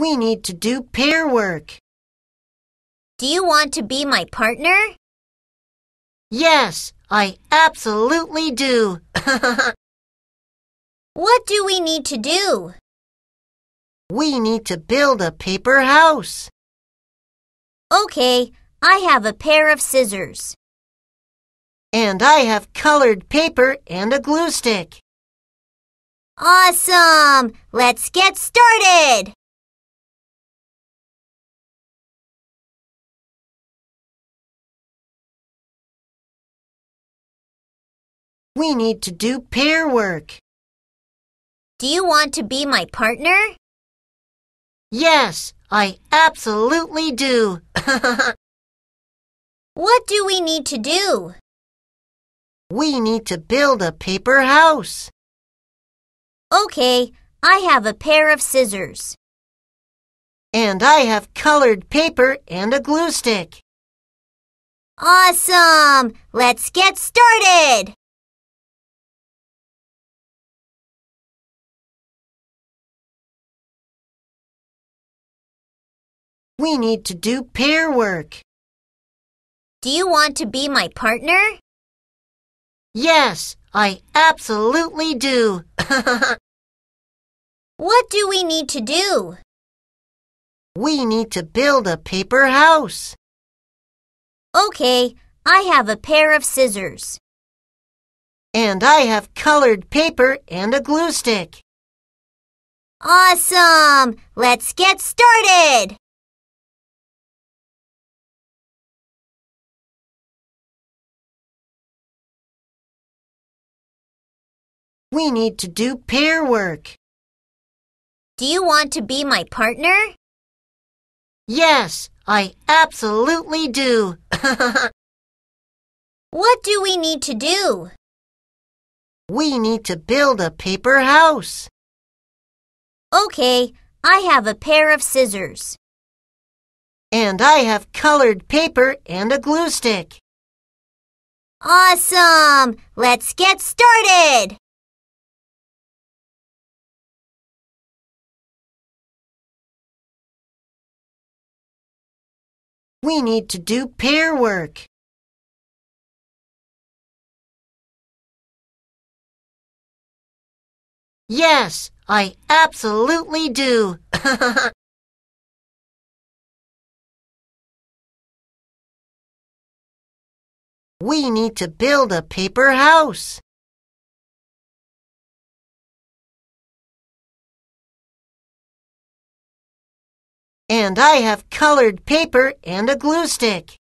We need to do pair work. Do you want to be my partner? Yes, I absolutely do. what do we need to do? We need to build a paper house. Okay, I have a pair of scissors. And I have colored paper and a glue stick. Awesome! Let's get started! We need to do pair work. Do you want to be my partner? Yes, I absolutely do. what do we need to do? We need to build a paper house. Okay, I have a pair of scissors. And I have colored paper and a glue stick. Awesome! Let's get started! We need to do pair work. Do you want to be my partner? Yes, I absolutely do. what do we need to do? We need to build a paper house. Okay, I have a pair of scissors. And I have colored paper and a glue stick. Awesome! Let's get started! We need to do pair work. Do you want to be my partner? Yes, I absolutely do. what do we need to do? We need to build a paper house. Okay, I have a pair of scissors. And I have colored paper and a glue stick. Awesome! Let's get started! We need to do pair work. Yes, I absolutely do. we need to build a paper house. And I have colored paper and a glue stick.